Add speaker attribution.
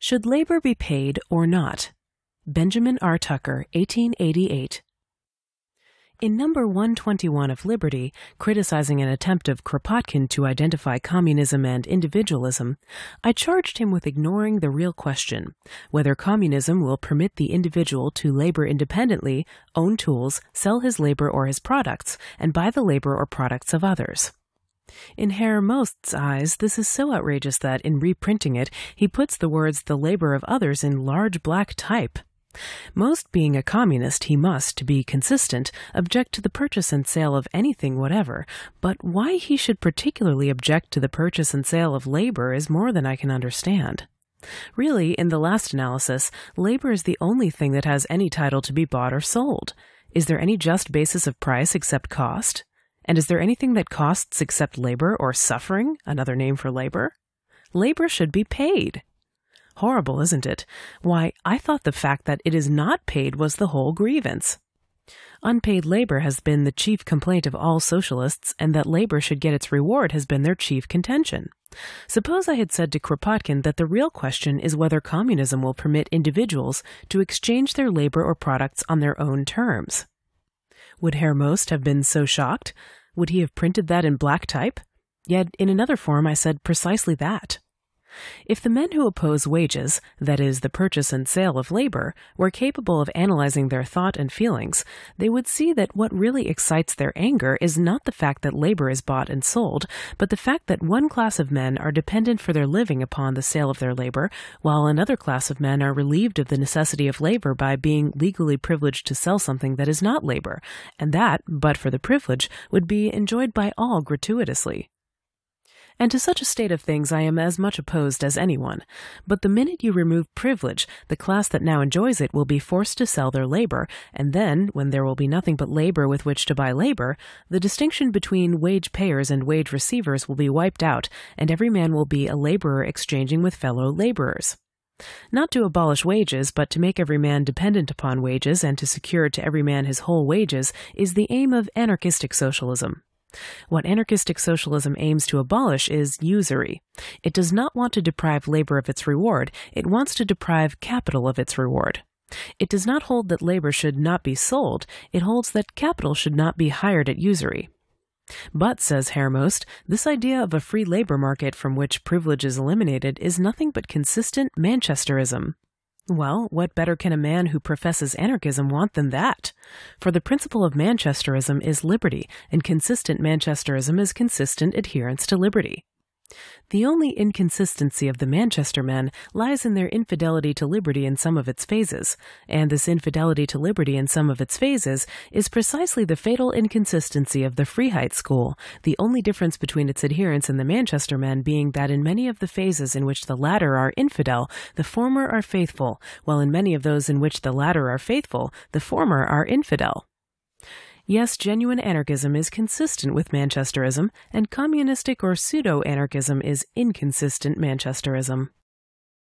Speaker 1: Should labor be paid or not? Benjamin R. Tucker, 1888. In number 121 of Liberty, criticizing an attempt of Kropotkin to identify communism and individualism, I charged him with ignoring the real question whether communism will permit the individual to labor independently, own tools, sell his labor or his products, and buy the labor or products of others. In Herr Most's eyes, this is so outrageous that, in reprinting it, he puts the words the labor of others in large black type. Most being a communist, he must, to be consistent, object to the purchase and sale of anything whatever, but why he should particularly object to the purchase and sale of labor is more than I can understand. Really, in the last analysis, labor is the only thing that has any title to be bought or sold. Is there any just basis of price except cost? And is there anything that costs except labor or suffering, another name for labor? Labor should be paid. Horrible, isn't it? Why, I thought the fact that it is not paid was the whole grievance. Unpaid labor has been the chief complaint of all socialists, and that labor should get its reward has been their chief contention. Suppose I had said to Kropotkin that the real question is whether communism will permit individuals to exchange their labor or products on their own terms. Would Herr Most have been so shocked? Would he have printed that in black type? Yet in another form I said precisely that. If the men who oppose wages, that is, the purchase and sale of labor, were capable of analyzing their thought and feelings, they would see that what really excites their anger is not the fact that labor is bought and sold, but the fact that one class of men are dependent for their living upon the sale of their labor, while another class of men are relieved of the necessity of labor by being legally privileged to sell something that is not labor, and that, but for the privilege, would be enjoyed by all gratuitously and to such a state of things I am as much opposed as anyone. But the minute you remove privilege, the class that now enjoys it will be forced to sell their labor, and then, when there will be nothing but labor with which to buy labor, the distinction between wage payers and wage receivers will be wiped out, and every man will be a laborer exchanging with fellow laborers. Not to abolish wages, but to make every man dependent upon wages and to secure to every man his whole wages is the aim of anarchistic socialism. What anarchistic socialism aims to abolish is usury. It does not want to deprive labor of its reward, it wants to deprive capital of its reward. It does not hold that labor should not be sold, it holds that capital should not be hired at usury. But, says Hermost, this idea of a free labor market from which privilege is eliminated is nothing but consistent Manchesterism. Well, what better can a man who professes anarchism want than that? For the principle of Manchesterism is liberty, and consistent Manchesterism is consistent adherence to liberty. The only inconsistency of the Manchester men lies in their infidelity to liberty in some of its phases, and this infidelity to liberty in some of its phases is precisely the fatal inconsistency of the Freeheit school, the only difference between its adherents and the Manchester men being that in many of the phases in which the latter are infidel, the former are faithful, while in many of those in which the latter are faithful, the former are infidel. Yes, genuine anarchism is consistent with Manchesterism, and communistic or pseudo anarchism is inconsistent Manchesterism.